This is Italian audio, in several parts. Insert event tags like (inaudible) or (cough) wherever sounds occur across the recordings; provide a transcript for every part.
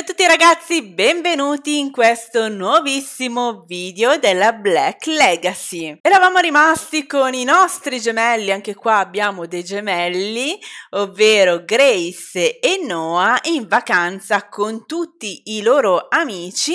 Ciao a tutti ragazzi, benvenuti in questo nuovissimo video della Black Legacy. Eravamo rimasti con i nostri gemelli, anche qua abbiamo dei gemelli, ovvero Grace e Noah in vacanza con tutti i loro amici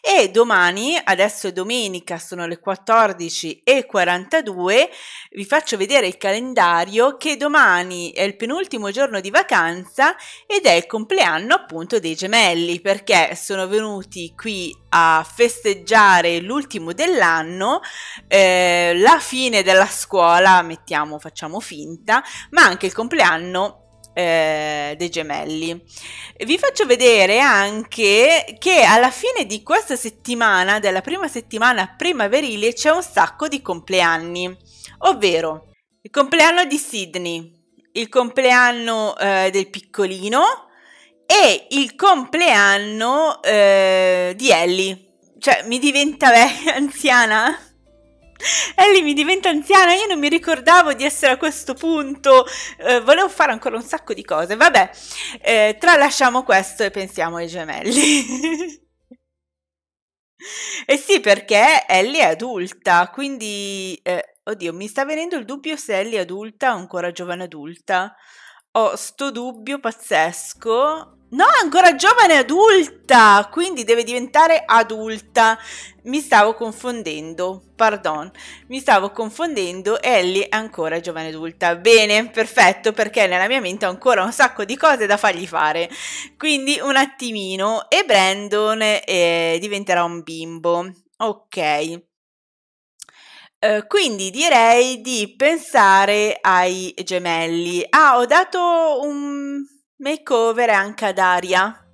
e domani, adesso è domenica, sono le 14.42, vi faccio vedere il calendario che domani è il penultimo giorno di vacanza ed è il compleanno appunto dei gemelli belli perché sono venuti qui a festeggiare l'ultimo dell'anno, eh, la fine della scuola, mettiamo, facciamo finta, ma anche il compleanno eh, dei gemelli. Vi faccio vedere anche che alla fine di questa settimana, della prima settimana primaverile, c'è un sacco di compleanni, ovvero il compleanno di Sydney, il compleanno eh, del piccolino, e il compleanno eh, di Ellie. Cioè, mi diventa vecchia, (laughs) anziana? Ellie mi diventa anziana, io non mi ricordavo di essere a questo punto, eh, volevo fare ancora un sacco di cose. Vabbè, eh, tralasciamo questo e pensiamo ai gemelli. (laughs) e eh sì, perché Ellie è adulta, quindi... Eh, oddio, mi sta venendo il dubbio se Ellie è adulta o ancora giovane adulta ho sto dubbio pazzesco. No, è ancora giovane adulta, quindi deve diventare adulta. Mi stavo confondendo, pardon, mi stavo confondendo, Ellie è ancora giovane adulta. Bene, perfetto, perché nella mia mente ho ancora un sacco di cose da fargli fare. Quindi un attimino, e Brandon eh, diventerà un bimbo. Ok. Eh, quindi direi di pensare ai gemelli. Ah, ho dato un makeover anche ad Aria,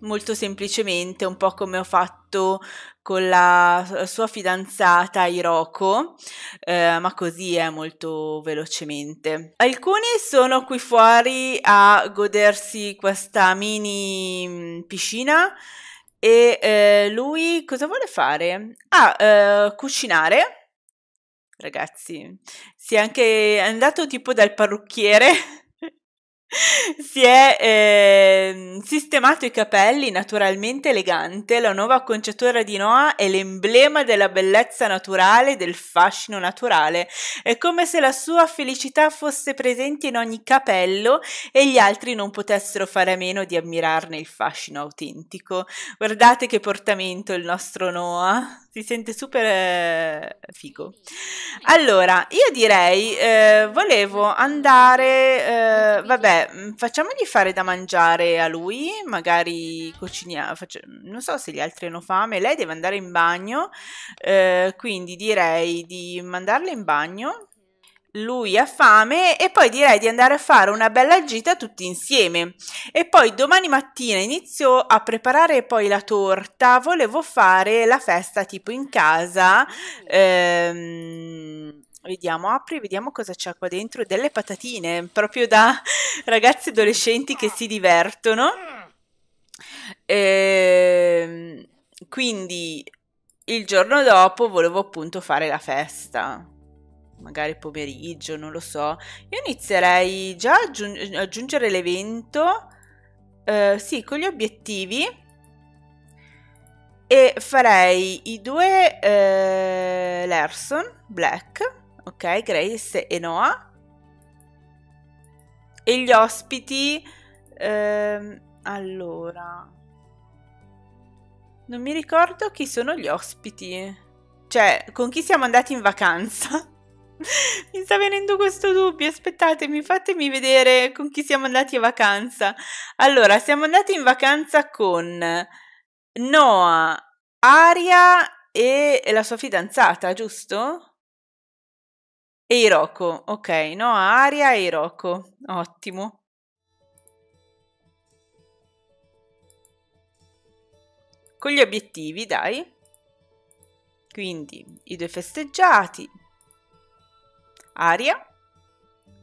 molto semplicemente, un po' come ho fatto con la sua fidanzata Iroko, eh, ma così è molto velocemente. Alcuni sono qui fuori a godersi questa mini mm, piscina e eh, lui cosa vuole fare? Ah, eh, cucinare ragazzi, si è anche andato tipo dal parrucchiere, (laughs) si è eh, sistemato i capelli naturalmente elegante, la nuova acconciatura di Noah è l'emblema della bellezza naturale, del fascino naturale, è come se la sua felicità fosse presente in ogni capello e gli altri non potessero fare a meno di ammirarne il fascino autentico. Guardate che portamento il nostro Noah si sente super eh, figo. Allora, io direi, eh, volevo mm. andare, eh, vabbè, mm, facciamogli fare da mangiare a lui, magari cuciniamo, mm, non so se gli altri hanno fame, lei deve andare in bagno, eh, quindi direi di mandarla in bagno lui ha fame e poi direi di andare a fare una bella gita tutti insieme. E poi domani mattina inizio a preparare poi la torta, volevo fare la festa tipo in casa. Ehm, vediamo, apri, vediamo cosa c'è qua dentro, delle patatine, proprio da (laughs) ragazzi adolescenti che si divertono. Ehm, quindi il giorno dopo volevo appunto fare la festa magari pomeriggio, non lo so, io inizierei già ad aggiung- aggiungere l'evento, eh, sì, con gli obiettivi e farei i due eh, Larson, Black, ok, Grace e Noah e gli ospiti, eh, allora, non mi ricordo chi sono gli ospiti, cioè con chi siamo andati in vacanza. (laughs) Mi sta venendo questo dubbio, aspettatemi, fatemi vedere con chi siamo andati in vacanza. Allora, siamo andati in vacanza con Noah, Aria e la sua fidanzata, giusto? E Iroko, ok, Noah, Aria e Iroko, ottimo. Con gli obiettivi, dai. Quindi i due festeggiati, Aria,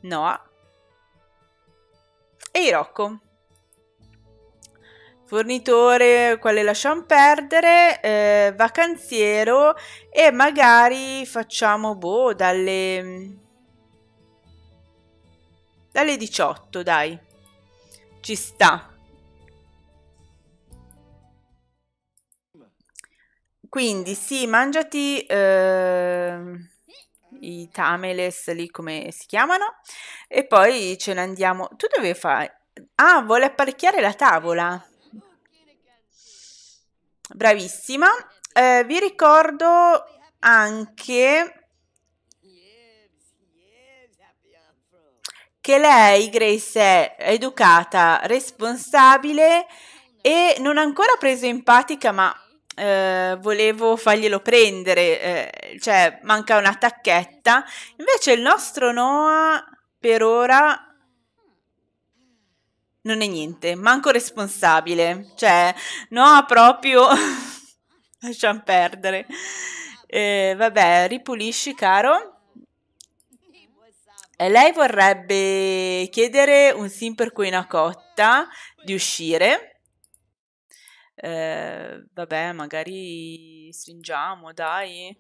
Noah e Irocco. Fornitore, quale lasciamo perdere, eh, vacanziero e magari facciamo boh dalle dalle 18, dai. Ci sta. Quindi sì, mangiati... Eh i Tameles lì come si chiamano e poi ce ne andiamo. Tu dove fai? Ah, vuole apparecchiare la tavola. Bravissima. Eh, vi ricordo anche che lei, Grace, è educata, responsabile e non ancora preso in pratica, ma eh, volevo farglielo prendere, eh, cioè manca una tacchetta. Invece il nostro Noah per ora non è niente, manco responsabile, cioè Noah proprio (laughs) lasciamo perdere. Eh, vabbè, ripulisci caro. E lei vorrebbe chiedere un sim per cui una cotta di uscire eh, vabbè, magari stringiamo, dai.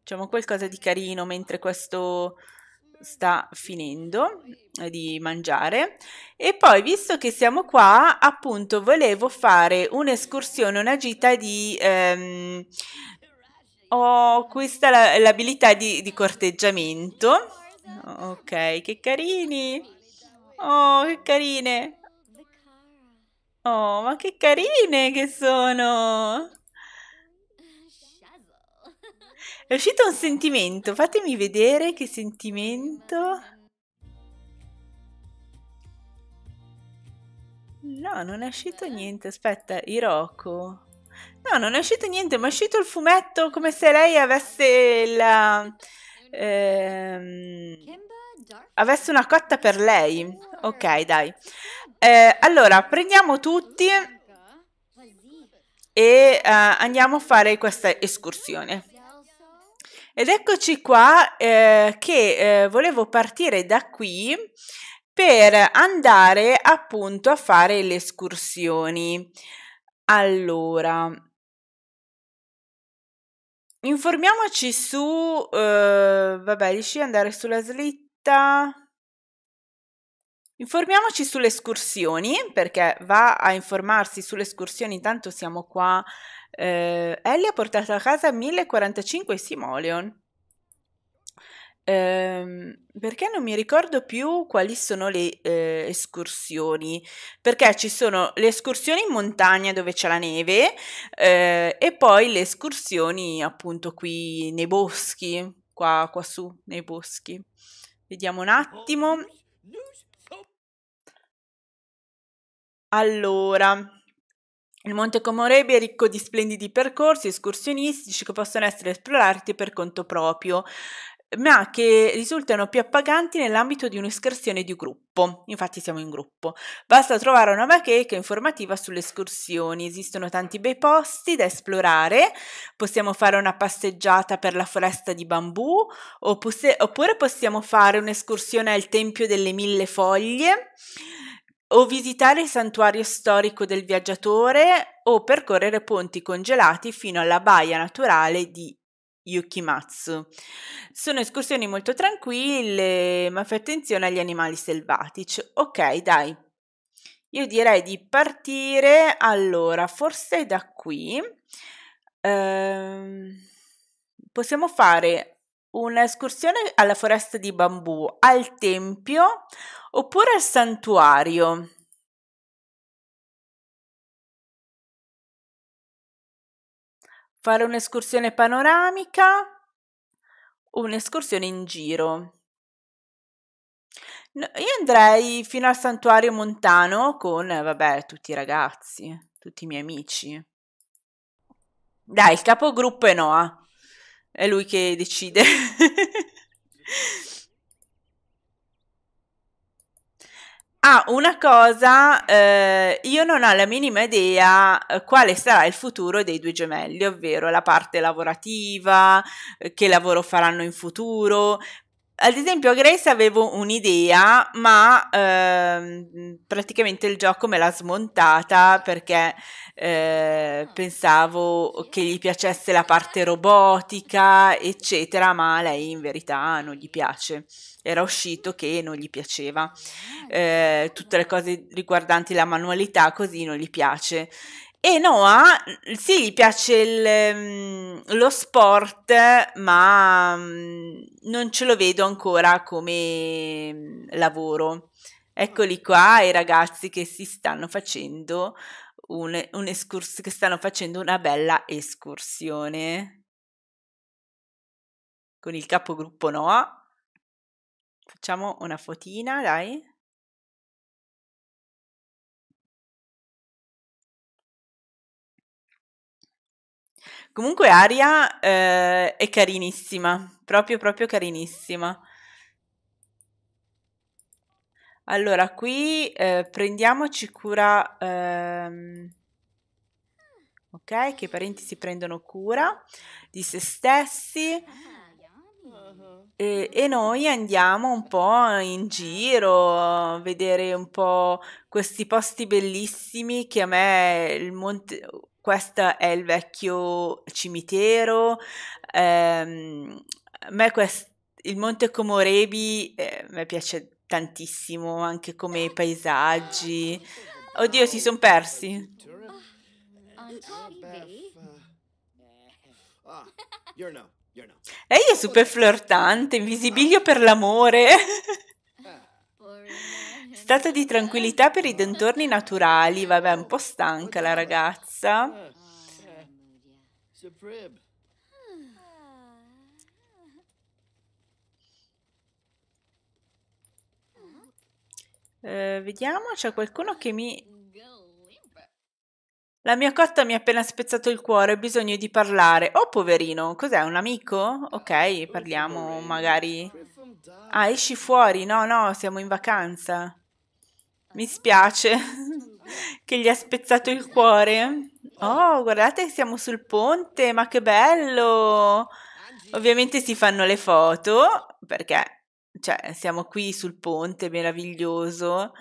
Facciamo qualcosa di carino mentre questo sta finendo eh, di mangiare e poi visto che siamo qua appunto volevo fare un'escursione una gita di ehm, ho questa l'abilità di, di, corteggiamento ok che carini oh che carine Oh, ma che carine che sono! È uscito un sentimento, fatemi vedere che sentimento. No, non è uscito niente, aspetta, Iroko. No, non è uscito niente, ma è uscito il fumetto come se lei avesse la... Ehm, avesse una cotta per lei. Ok, dai. Eh, allora, prendiamo tutti e uh, andiamo a fare questa escursione. Ed eccoci qua eh, che eh, volevo partire da qui per andare appunto a fare le escursioni. Allora, informiamoci su... Eh, vabbè, riesci ad andare sulla slitta? Informiamoci sulle escursioni, perché va a informarsi sulle escursioni, intanto siamo qua. Eh, Ellie ha portato a casa 1045 simoleon. Eh, perché non mi ricordo più quali sono le eh, escursioni? Perché ci sono le escursioni in montagna dove c'è la neve eh, e poi le escursioni appunto qui nei boschi, qua, qua su nei boschi. Vediamo un attimo. Oh, Allora, il Monte Comorebi è ricco di splendidi percorsi escursionistici che possono essere esplorati per conto proprio, ma che risultano più appaganti nell'ambito di un'escursione di gruppo. Infatti siamo in gruppo. Basta trovare una bacheca informativa sulle escursioni. Esistono tanti bei posti da esplorare. Possiamo fare una passeggiata per la foresta di bambù oppure possiamo fare un'escursione al Tempio delle Mille Foglie o visitare il santuario storico del viaggiatore o percorrere ponti congelati fino alla baia naturale di Yukimatsu. Sono escursioni molto tranquille, ma fai attenzione agli animali selvatici. Ok, dai. Io direi di partire allora, forse da qui. Ehm, possiamo fare un'escursione alla foresta di bambù, al tempio oppure al santuario. Fare un'escursione panoramica o un'escursione in giro. io andrei fino al santuario montano con, vabbè, tutti i ragazzi, tutti i miei amici. Dai, il capogruppo è Noah. È lui che decide. (laughs) Ah, una cosa, eh, io non ho la minima idea eh, quale sarà il futuro dei due gemelli, ovvero la parte lavorativa, eh, che lavoro faranno in futuro, ad esempio, a Grace avevo un'idea, ma ehm, praticamente il gioco me l'ha smontata perché eh, pensavo che gli piacesse la parte robotica, eccetera, ma lei in verità non gli piace. Era uscito che non gli piaceva. Ah. Eh, tutte le cose riguardanti la manualità così non gli piace. E Noah, mm, sì, gli piace il, mm, lo sport, ma mm, non ce lo vedo ancora come lavoro. Eccoli qua i ragazzi che si stanno facendo, un, un escurs- che stanno facendo una bella escursione con il capogruppo Noah. Facciamo una fotina, dai. Comunque Aria eh, è carinissima, proprio proprio carinissima. Allora, qui eh, prendiamoci cura... Ehm, ok, che i parenti si prendono cura di se stessi. E, e, noi andiamo un po' in giro a vedere un po' questi posti bellissimi che a me il monte, questo è il vecchio cimitero, ehm, a me quest- il Monte Comorebi eh, mi piace tantissimo, anche come paesaggi. Oddio, si sono persi. Lei ah, eh, è super flirtante, invisibilio per l'amore. (laughs) stato di tranquillità per i dintorni naturali. Vabbè, un po' stanca la ragazza. Eh, vediamo, c'è qualcuno che mi... La mia cotta mi ha appena spezzato il cuore, ho bisogno di parlare. Oh, poverino, cos'è, un amico? Ok, parliamo magari... Ah, esci fuori, no, no, siamo in vacanza. Mi spiace (laughs) che gli ha spezzato il cuore. Oh, guardate, siamo sul ponte, ma che bello! Ovviamente si fanno le foto, perché cioè, siamo qui sul ponte, meraviglioso.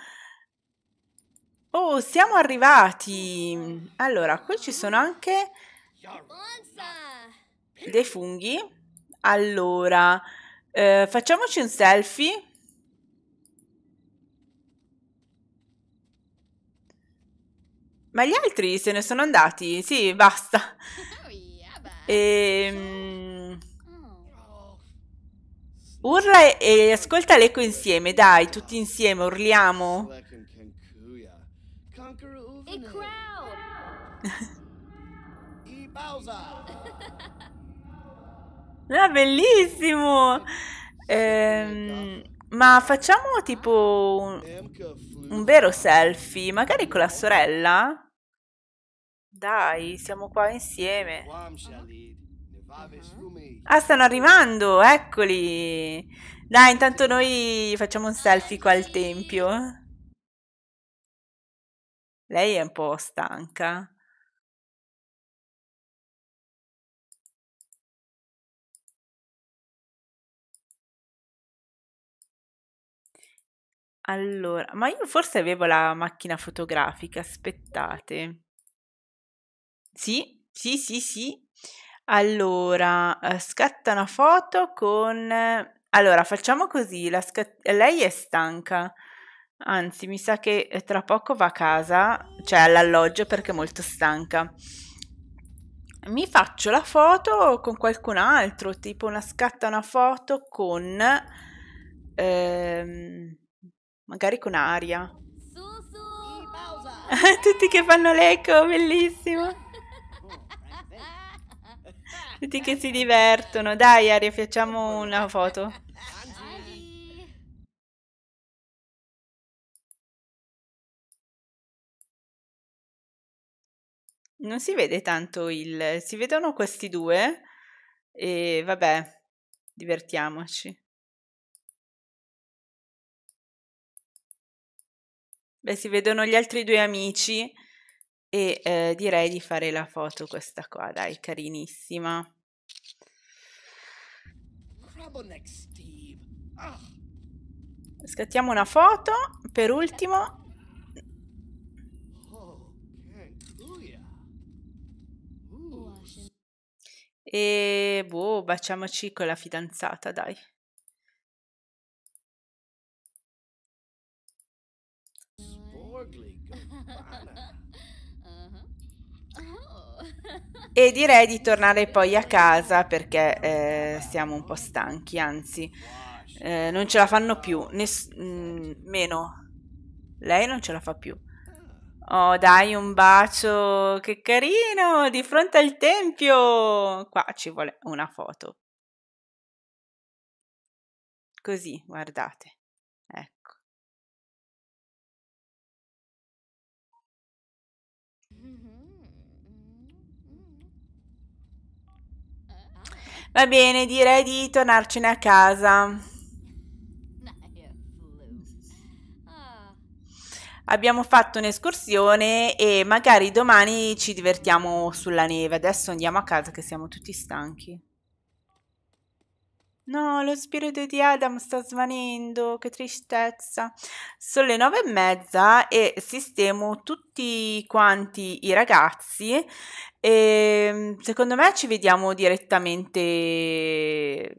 Oh, siamo arrivati! Allora, qui ci sono anche dei funghi. Allora, eh, facciamoci un selfie Ma gli altri se ne sono andati, sì, basta. (laughs) E... Ehm, urla e ascolta l'eco insieme, dai, tutti insieme, urliamo. (laughs) Ah, bellissimo! Ehm, ma facciamo tipo un, un vero selfie, magari con la sorella? Dai, siamo qua insieme. Mhm. Ah, stanno arrivando, eccoli. Dai, intanto noi facciamo un selfie qua al tempio. Lei è un po' stanca. Allora, ma io forse avevo la macchina fotografica, aspettate. Sì, sì, sì, sì. Allora, eh, scatta una foto con... Eh, allora, facciamo così, la scat- lei è stanca, anzi mi sa che eh, tra poco va a casa, cioè all'alloggio perché è molto stanca. Mi faccio la foto con qualcun altro, tipo una scatta una foto con... Ehm, magari con aria. Su, su, (laughs) Tutti che fanno l'eco, bellissimo. Tutti che si divertono. Dai, Aria, facciamo una foto. Non si vede tanto il... Si vedono questi due e vabbè, divertiamoci. Beh, si vedono gli altri due amici e eh, direi di fare la foto questa qua, dai, carinissima. Ah. Scattiamo una foto, per ultimo. Oh e boh, baciamoci con la fidanzata, dai. e direi di tornare poi a casa perché eh, siamo un po' stanchi, anzi eh, non ce la fanno più, Ness mh, mm, meno, lei non ce la fa più. Oh dai un bacio, che carino, di fronte al tempio, qua ci vuole una foto. Così, guardate. Va bene, direi di tornarcene a casa. Abbiamo fatto un'escursione e magari domani ci divertiamo sulla neve. Adesso andiamo a casa che siamo tutti stanchi. No, lo spirito di Adam sta svanendo, che tristezza. Sono le nove e mezza e sistemo tutti quanti i ragazzi e mm, secondo me ci vediamo direttamente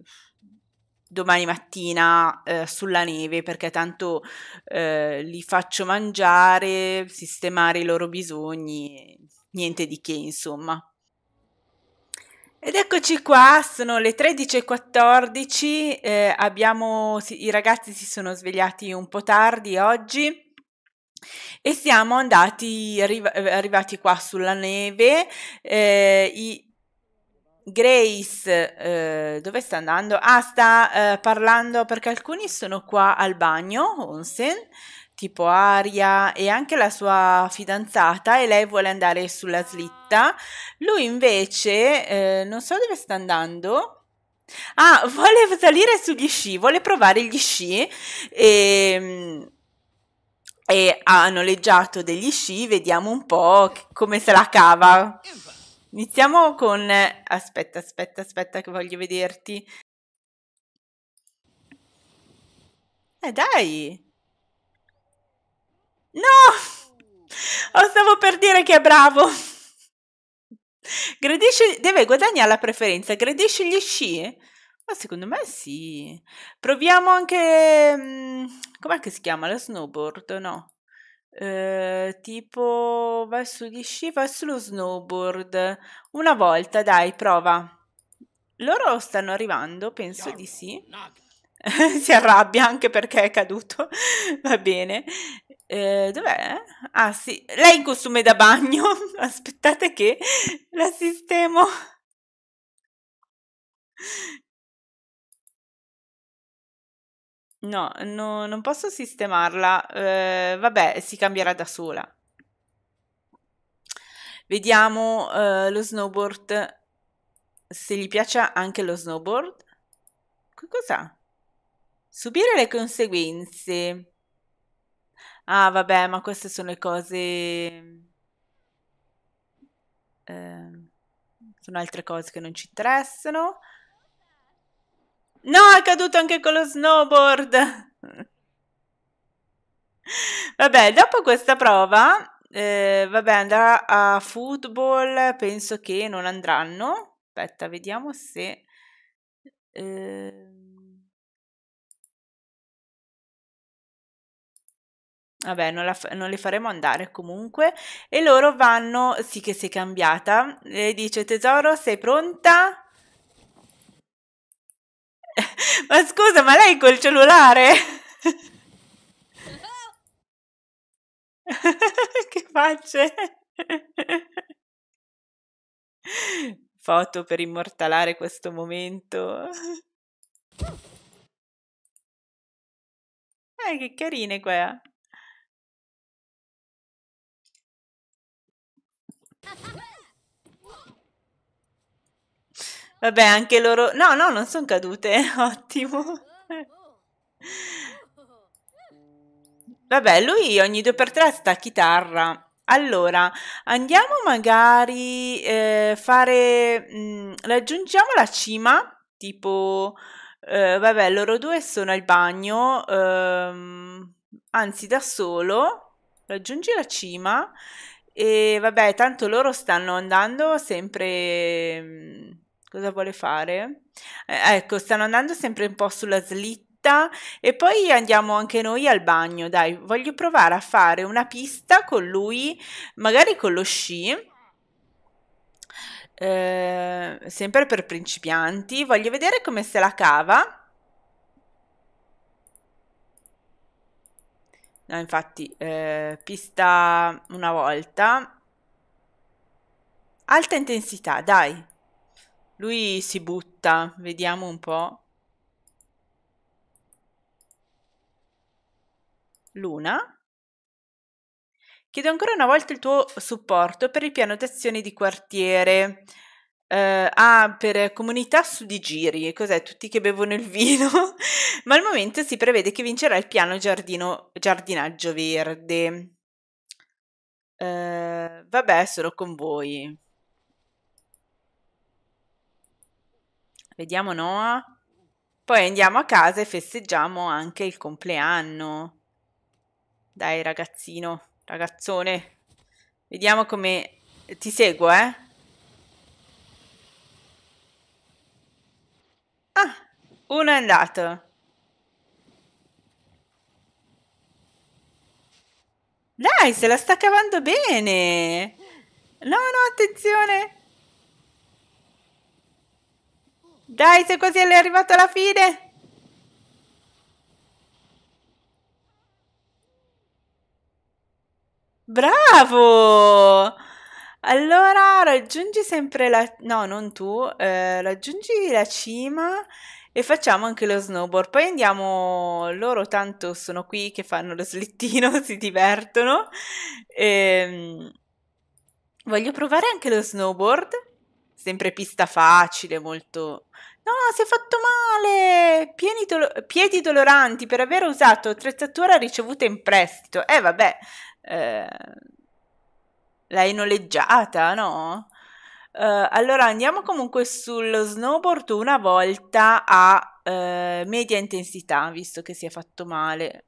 domani mattina eh, sulla neve perché tanto eh, li faccio mangiare, sistemare i loro bisogni, niente di che insomma. Ed eccoci qua, sono le 13.14, eh, abbiamo, i ragazzi si sono svegliati un po' tardi oggi e siamo andati, eh, arrivati qua sulla neve, eh, i, Grace, eh, dove sta andando? Ah, sta eh, parlando perché alcuni sono qua al bagno, Onsen, tipo Aria e anche la sua fidanzata e lei vuole andare sulla slitta. Lui invece eh, non so dove sta andando. Ah, (laughs) vuole salire sugli sci, vuole provare gli sci e, ehm, e ha noleggiato degli sci, vediamo un po' come se la cava. Iniziamo con... Aspetta, aspetta, aspetta che voglio vederti. Eh dai, No! Oh, stavo per dire che è bravo. Gradisce, deve guadagnare la preferenza. Gradisce gli sci? Ma secondo me sì. Proviamo anche... Mm, com'è che si chiama? La snowboard? No. Eh, tipo vai sugli sci, vai sullo snowboard. Una volta, dai, prova. Loro stanno arrivando, penso di sì. (laughs) si arrabbia anche perché è caduto. (laughs) Va bene. Eh, dov'è? Ah sì, lei in costume da bagno. (laughs) Aspettate che la sistemo. No, no non posso sistemarla. Eh, vabbè, si cambierà da sola. Vediamo eh, lo snowboard. Se gli piace anche lo snowboard. Che Subire le conseguenze. Ah, vabbè, ma queste sono le cose... Eh, sono altre cose che non ci interessano. No, è caduto anche con lo snowboard! vabbè, dopo questa prova, eh, vabbè, andrà a football, penso che non andranno. Aspetta, vediamo se... Eh... vabbè non, fa- non, le faremo andare comunque e loro vanno, sì che sei cambiata, e dice tesoro sei pronta? (laughs) ma scusa ma lei col cellulare? (laughs) che facce? (laughs) Foto per immortalare questo momento. Eh, che carine qua. Vabbè, anche loro... No, no, non sono cadute. (laughs) Ottimo. Vabbè, lui ogni due per tre sta a chitarra. Allora, andiamo magari eh, fare... Mh, mm, raggiungiamo la cima, tipo... Eh, vabbè, loro due sono al bagno, ehm, anzi da solo. Raggiungi la cima e vabbè, tanto loro stanno andando sempre... Mm, cosa vuole fare? Eh, ecco, stanno andando sempre un po' sulla slitta e poi andiamo anche noi al bagno, dai, voglio provare a fare una pista con lui, magari con lo sci. Eh, sempre per principianti, voglio vedere come se la cava. No, infatti, eh, pista una volta. Alta intensità, dai. Lui si butta, vediamo un po'. Luna. Chiedo ancora una volta il tuo supporto per il piano d'azione di quartiere eh, ah, per comunità su di giri, cos'è? Tutti che bevono il vino, (laughs) ma al momento si prevede che vincerà il piano giardino, giardinaggio verde. Eh, vabbè, sono con voi. Vediamo Noah. Poi andiamo a casa e festeggiamo anche il compleanno. Dai ragazzino, ragazzone. Vediamo come... Ti seguo, eh? Ah, uno è andato. Dai, se la sta cavando bene. No, no, attenzione. Dai, se così è arrivato alla fine. Bravo! Allora raggiungi sempre la... no, non tu, eh, raggiungi la cima e facciamo anche lo snowboard. Poi andiamo, loro tanto sono qui che fanno lo slittino, (laughs) si divertono. Ehm, voglio provare anche lo snowboard, sempre pista facile, molto... No, si è fatto male! Dolo- piedi doloranti per aver usato attrezzatura ricevuta in prestito. Eh vabbè... Eh L'hai noleggiata, no? Uh, allora andiamo comunque sullo snowboard una volta a uh, media intensità, visto che si è fatto male.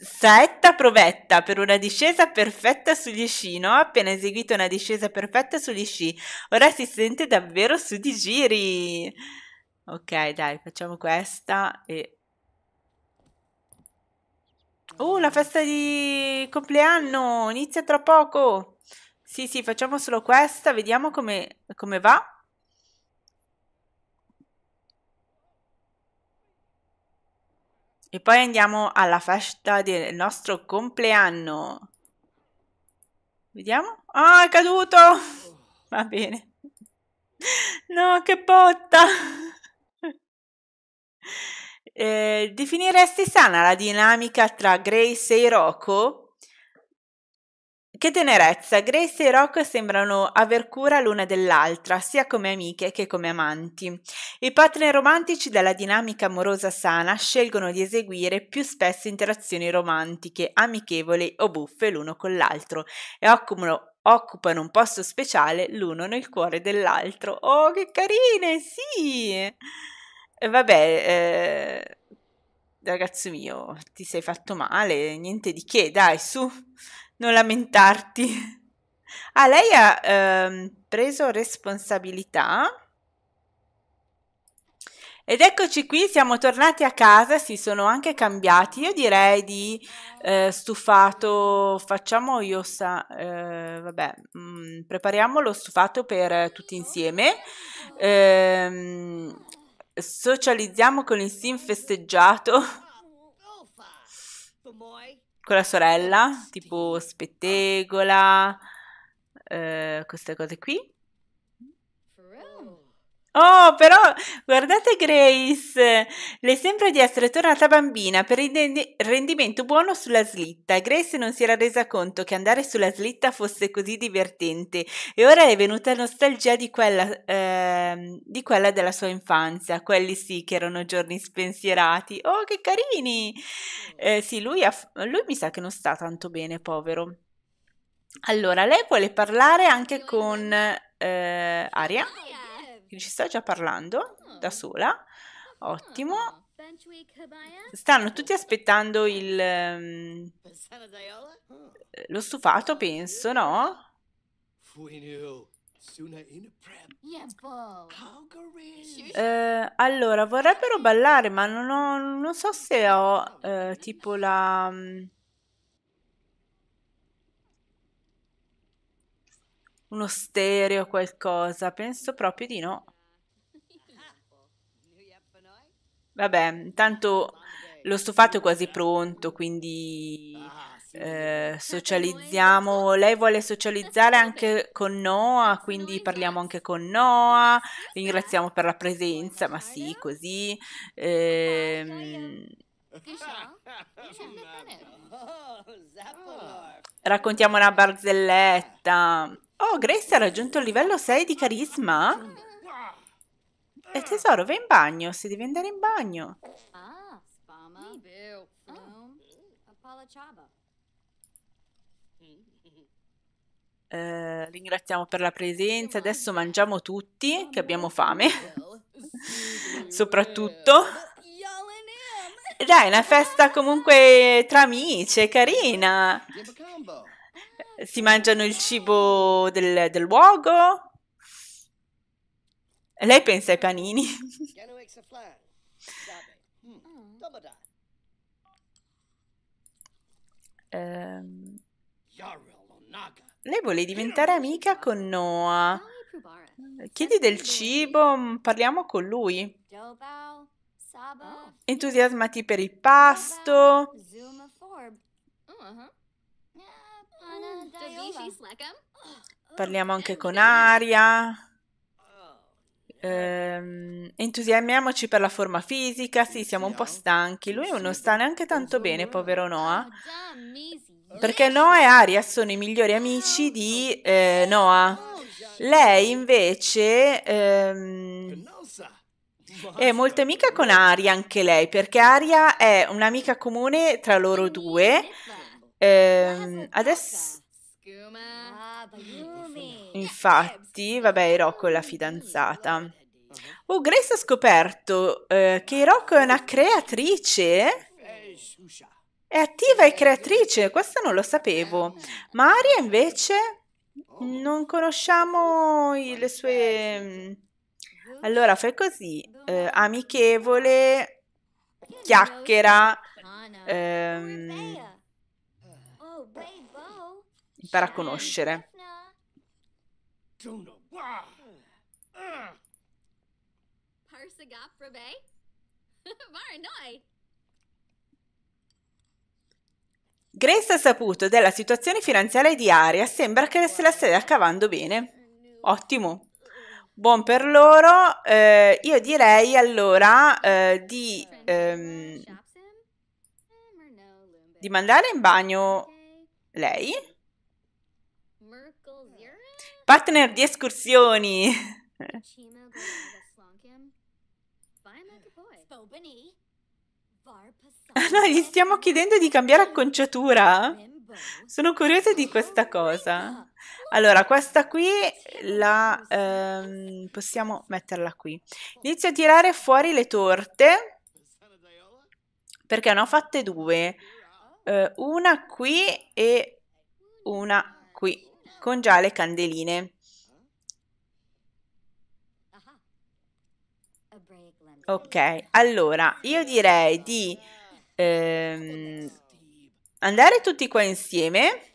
Saetta provetta per una discesa perfetta sugli sci. No, ho appena eseguito una discesa perfetta sugli sci. Ora si sente davvero su di giri. Ok, dai, facciamo questa e Oh, la festa di compleanno inizia tra poco. Sì, sì, facciamo solo questa, vediamo come, come va. E poi andiamo alla festa del nostro compleanno. Vediamo. Ah, oh, è caduto! Va bene. No, che botta! Eh, definiresti sana la dinamica tra Grace e Rocco? Che tenerezza, Grace e Rocco sembrano aver cura l'una dell'altra, sia come amiche che come amanti. I partner romantici della dinamica amorosa sana scelgono di eseguire più spesso interazioni romantiche, amichevoli o buffe l'uno con l'altro e occupano, occupano un posto speciale l'uno nel cuore dell'altro. Oh, che carine, sì! vabbè, eh, ragazzo mio, ti sei fatto male, niente di che, dai, su, non lamentarti. Ah, lei ha ehm, preso responsabilità. Ed eccoci qui, siamo tornati a casa, si sono anche cambiati. Io direi di eh, stufato, facciamo io, sa, eh, vabbè, mh, mm, prepariamo lo stufato per tutti insieme. Ehm, socializziamo con il sim festeggiato con la sorella, tipo spettegola, eh, queste cose qui. Oh, però guardate Grace, le sembra di essere tornata bambina per il rendimento buono sulla slitta. Grace non si era resa conto che andare sulla slitta fosse così divertente e ora è venuta nostalgia di quella, eh, di quella della sua infanzia, quelli sì che erano giorni spensierati. Oh, che carini! Eh, sì, lui, ha, lui mi sa che non sta tanto bene, povero. Allora, lei vuole parlare anche con eh, Aria. Quindi ci sto già parlando ah. da sola. Ottimo. Ah, Stanno tutti aspettando il... Ehm, eh, lo stufato, penso, no? Eh, allora, vorrebbero ballare, ma non, ho, non so se ho eh, tipo la... Mm, uno stereo, qualcosa. Penso proprio di no. Vabbè, intanto lo stufato è quasi pronto, quindi eh, socializziamo. Lei vuole socializzare anche con Noah, quindi parliamo anche con Noah, ringraziamo per la presenza, ma sì, così. Eh, raccontiamo una barzelletta. Oh, Grace ha raggiunto il livello 6 di carisma? E eh, tesoro, vai in bagno, se devi andare in bagno. Eh, ringraziamo per la presenza, adesso mangiamo tutti, che abbiamo fame. (laughs) Soprattutto. Dai, una festa comunque tra amici, carina. Si mangiano il cibo del, del luogo? Lei pensa ai panini. um, (laughs) lei vuole diventare amica con Noah. Mm. Chiedi del cibo, mm, parliamo con lui. Oh. Entusiasmati per il pasto. Oh, Parliamo anche oh, con aria. Eh, entusiasmiamoci per la forma fisica. Sì, siamo un po' stanchi. Lui non sta neanche tanto bene, povero Noah. Ah, perché Noah e Aria sono i migliori amici ah. di eh, Noah. Lei invece ehm, è molto amica con Aria anche lei, perché Aria è un'amica comune tra loro due. Eh, adesso Infatti, vabbè, Hiroko è la fidanzata. Uh-huh. Oh, Grace ha scoperto eh, che Hiroko è una creatrice. È attiva e creatrice, questo non lo sapevo. Maria invece non conosciamo le sue... Mm, allora, fai così, eh, amichevole, chiacchiera, ehm, impara a conoscere. Grace ha saputo della situazione finanziaria di Aria, sembra che se la stia cavando bene. Ottimo. Buon per loro. Eh, io direi allora eh, di, ehm, di mandare in bagno lei. Partner di escursioni! Ah no, gli stiamo chiedendo di cambiare acconciatura. Sono curiosa di questa cosa. Allora, questa qui la ehm, possiamo metterla qui. Inizio a tirare fuori le torte perché ne ho fatte due. Eh, una qui e una qui con già le candeline. Ok, allora io direi di ehm, andare tutti qua insieme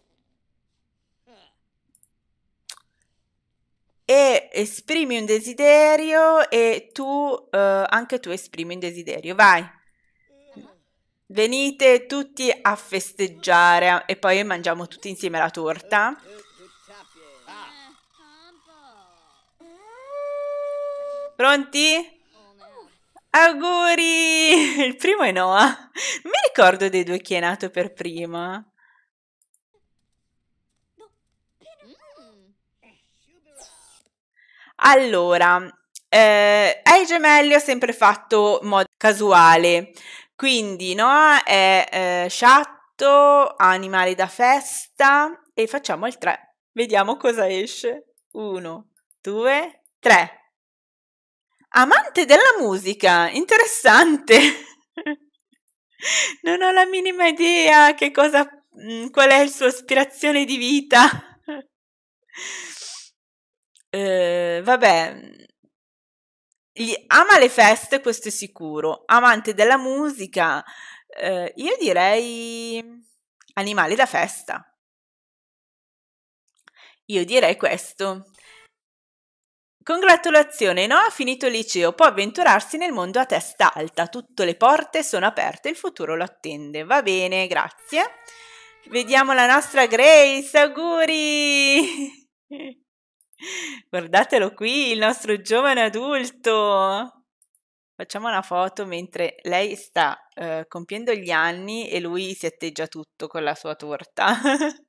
e esprimi un desiderio e tu, eh, anche tu esprimi un desiderio, vai. Venite tutti a festeggiare e poi mangiamo tutti insieme la torta. Pronti? Auguri! Il primo è Noah. mi ricordo dei due chi è nato per prima. Allora, eh, ai gemelli ho sempre fatto modo casuale, quindi Noah è eh, sciatto, animale da festa e facciamo il 3. Vediamo cosa esce. 1, 2, 3. Amante della musica, interessante. non ho la minima idea che cosa, mm, qual è il suo ispirazione di vita. eh, vabbè, mm, ama le feste, questo è sicuro. Amante della musica, eh, io direi animale da festa. Io direi questo. Congratulazioni, no? Ha finito il liceo, può avventurarsi nel mondo a testa alta, tutte le porte sono aperte, il futuro lo attende. Va bene, grazie. Vediamo la nostra Grace, auguri! (laughs) Guardatelo qui, il nostro giovane adulto. Facciamo una foto mentre lei sta eh, compiendo gli anni e lui si atteggia tutto con la sua torta. (laughs)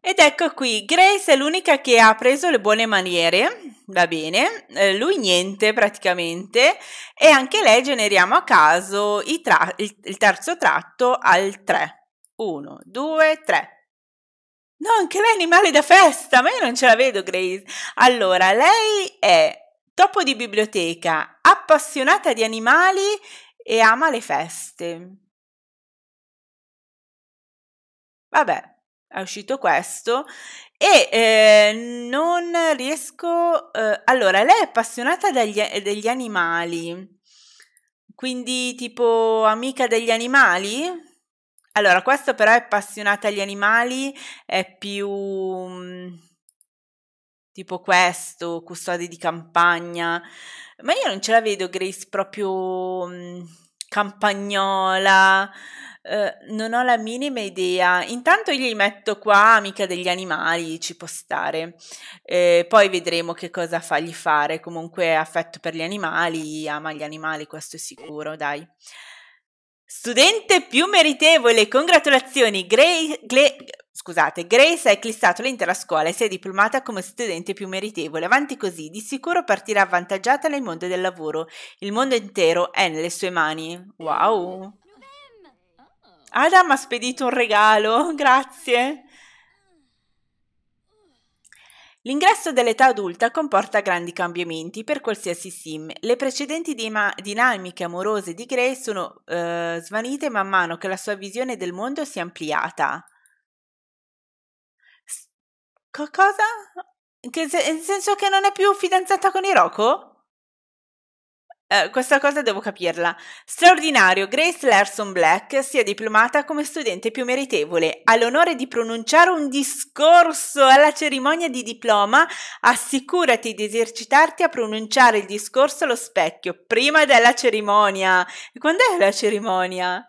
Ed ecco qui, Grace è l'unica che ha preso le buone maniere, va bene, eh, lui niente praticamente, e anche lei generiamo a caso il, il terzo tratto al 3. 1, 2, 3. No, anche lei è animale da festa, ma io non ce la vedo Grace. Allora, lei è topo di biblioteca, appassionata di animali e ama le feste. Vabbè, è uscito questo e eh, non riesco... Eh, allora, lei è appassionata degli, degli animali, quindi tipo amica degli animali? Allora, questo però è appassionata agli animali, è più mm, tipo questo, custode di campagna, ma io non ce la vedo Grace proprio mh, mm, campagnola, Ehm, non ho la minima idea. Intanto gli metto qua amica degli animali, ci può stare. Eh, poi vedremo che cosa fagli fare. Comunque affetto per gli animali, ama gli animali, questo è sicuro, dai. Studente più meritevole, congratulazioni. Grace, Gle, scusate, Grace ha eclissato l'intera scuola e si è diplomata come studente più meritevole. Avanti così, di sicuro partirà avvantaggiata nel mondo del lavoro. Il mondo intero è nelle sue mani. Wow! Adam ha spedito un regalo, (laughs) grazie. L'ingresso dell'età adulta comporta grandi cambiamenti per qualsiasi sim. Le precedenti dima- dinamiche amorose di Gray sono eh, svanite man mano che la sua visione del mondo si è ampliata. S- cosa? Che se- nel senso che non è più fidanzata con Iroko? Eh, questa cosa devo capirla. Straordinario, Grace Larson Black si è diplomata come studente più meritevole. Ha l'onore di pronunciare un discorso alla cerimonia di diploma. Assicurati di esercitarti a pronunciare il discorso allo specchio prima della cerimonia. quando è la cerimonia?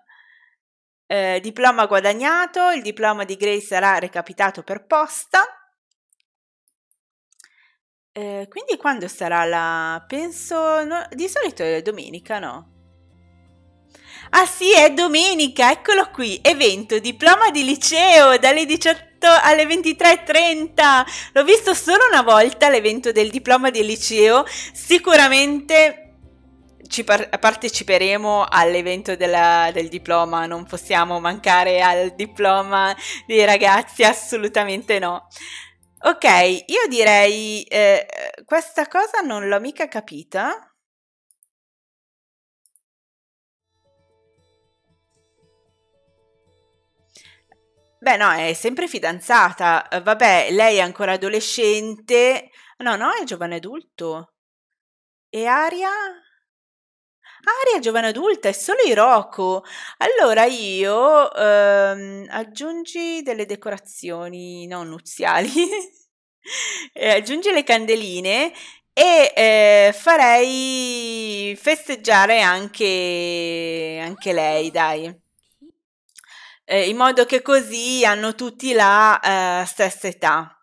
Uh, diploma guadagnato, il diploma di Grace sarà recapitato per posta. Eh, quindi quando sarà la... penso... no, di solito è domenica, no? Ah sì, è domenica, eccolo qui, evento, diploma di liceo dalle 18 alle 23.30. L'ho visto solo una volta l'evento del diploma di liceo, sicuramente ci par- parteciperemo all'evento della, del diploma, non possiamo mancare al diploma dei ragazzi, assolutamente no. Ok, io direi eh, questa cosa non l'ho mica capita. Beh, no, è sempre fidanzata. Eh, vabbè, lei è ancora adolescente. No, no, è giovane adulto. E Aria? Aria giovane adulta è solo Iroko. Allora io ehm, aggiungi delle decorazioni non nuziali, (laughs) eh, aggiungi le candeline e eh, farei festeggiare anche, anche lei, dai. Eh, in modo che così hanno tutti la eh, stessa età.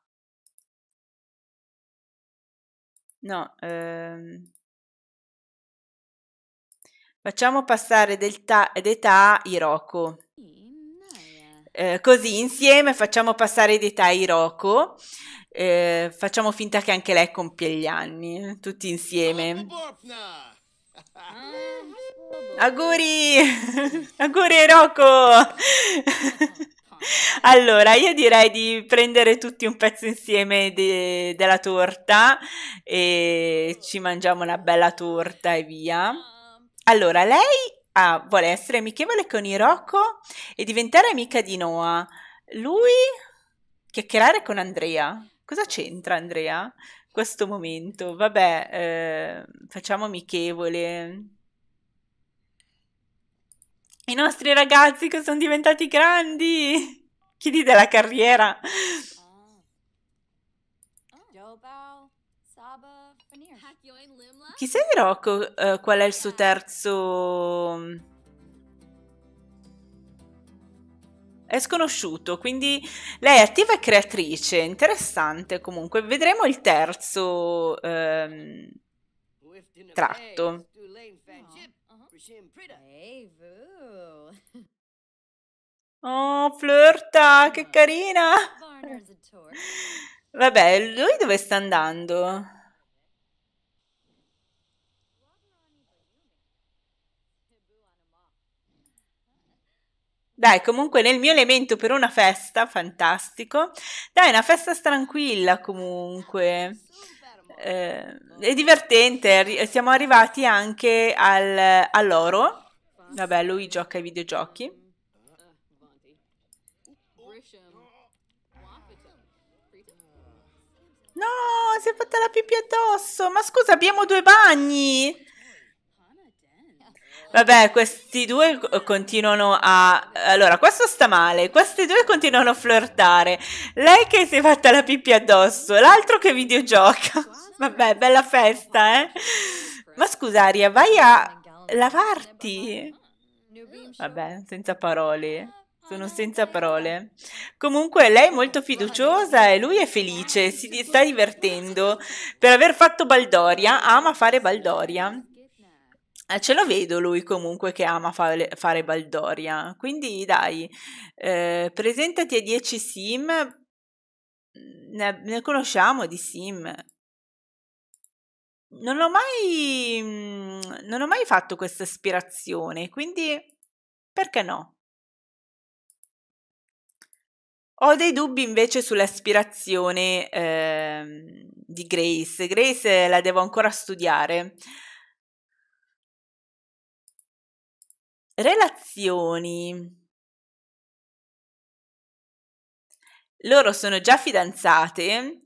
No, ehm... Facciamo passare Delta ed Iroko. Eh, così insieme facciamo passare d'età età Iroko, eh, facciamo finta che anche lei compie gli anni, eh, tutti insieme. (laughs) Auguri! (laughs) Auguri Iroko! (laughs) allora, io direi di prendere tutti un pezzo insieme de della torta e ci mangiamo una bella torta e via. Allora, lei ha- ah, vuole essere amichevole con Iroko e diventare amica di Noah. Lui chiacchierare con Andrea. Cosa c'entra Andrea? in Questo momento, vabbè, eh, facciamo amichevole. I nostri ragazzi che sono diventati grandi. Chi dite la carriera? Chissà di Rocco uh, qual è il suo terzo... È sconosciuto, quindi lei è attiva e creatrice, interessante comunque. Vedremo il terzo um, tratto. Oh. oh, flirta, che carina! Vabbè, lui dove sta andando? Dai, comunque nel mio elemento per una festa, fantastico. Dai, una festa tranquilla comunque. Eh, è divertente, siamo arrivati anche al, all'oro. Vabbè, lui gioca ai videogiochi. No, si è fatta la pipì addosso. Ma scusa, abbiamo due bagni. Vabbè, questi due continuano a... Allora, questo sta male, questi due continuano a flirtare. Lei che si è fatta la pipì addosso, l'altro che videogioca. (laughs) Vabbè, bella festa, eh? Ma scusa, Aria, vai a lavarti. Vabbè, senza parole. Sono senza parole. Comunque lei è molto fiduciosa e lui è felice, si sta divertendo. Per aver fatto Baldoria, ama fare Baldoria. Eh, ce lo vedo lui comunque che ama fare, fare Baldoria, quindi dai, eh, presentati a 10 sim, mm, ne, ne, conosciamo di sim. Non ho, mai, mm, non ho mai fatto questa ispirazione, quindi perché no? Ho dei dubbi invece sull'aspirazione eh, di Grace. Grace la devo ancora studiare. Relazioni. Loro sono già fidanzate,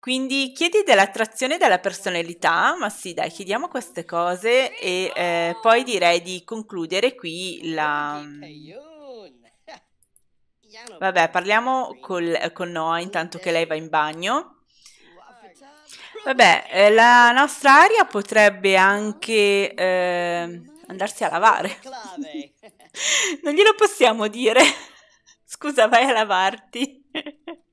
quindi chiedi dell'attrazione della personalità, ma sì dai, chiediamo queste cose e eh, poi direi di concludere qui la... Vabbè, parliamo col, eh, con Noah intanto che lei va in bagno. Vabbè, eh, la nostra aria potrebbe anche... Eh, andarsi a lavare. (laughs) non glielo possiamo dire. Scusa, vai a lavarti. (laughs)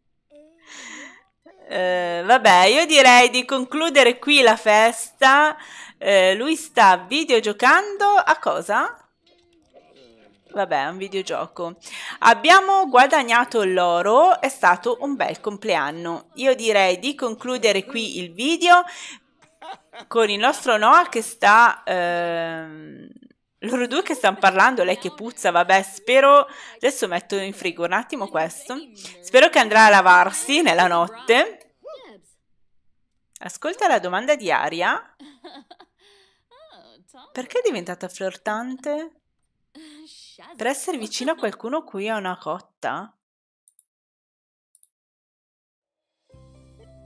Eh, vabbè, io direi di concludere qui la festa. Eh, lui sta videogiocando a cosa? Vabbè, è un videogioco. Abbiamo guadagnato l'oro, è stato un bel compleanno. Io direi di concludere qui il video con il nostro Noah che sta... Ehm, loro due che stanno parlando, lei che puzza, vabbè, spero... Adesso metto in frigo un attimo questo. Spero che andrà a lavarsi nella notte. Ascolta la domanda di Aria. Perché è diventata flirtante? Per essere vicino a qualcuno qui a una cotta?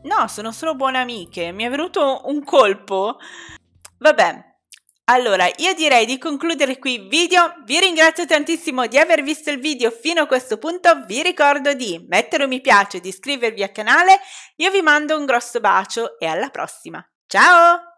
No, sono solo buone amiche. Mi è venuto un colpo. Vabbè. Allora, io direi di concludere qui il video, vi ringrazio tantissimo di aver visto il video fino a questo punto, vi ricordo di mettere un mi piace, di iscrivervi al canale, io vi mando un grosso bacio e alla prossima, ciao!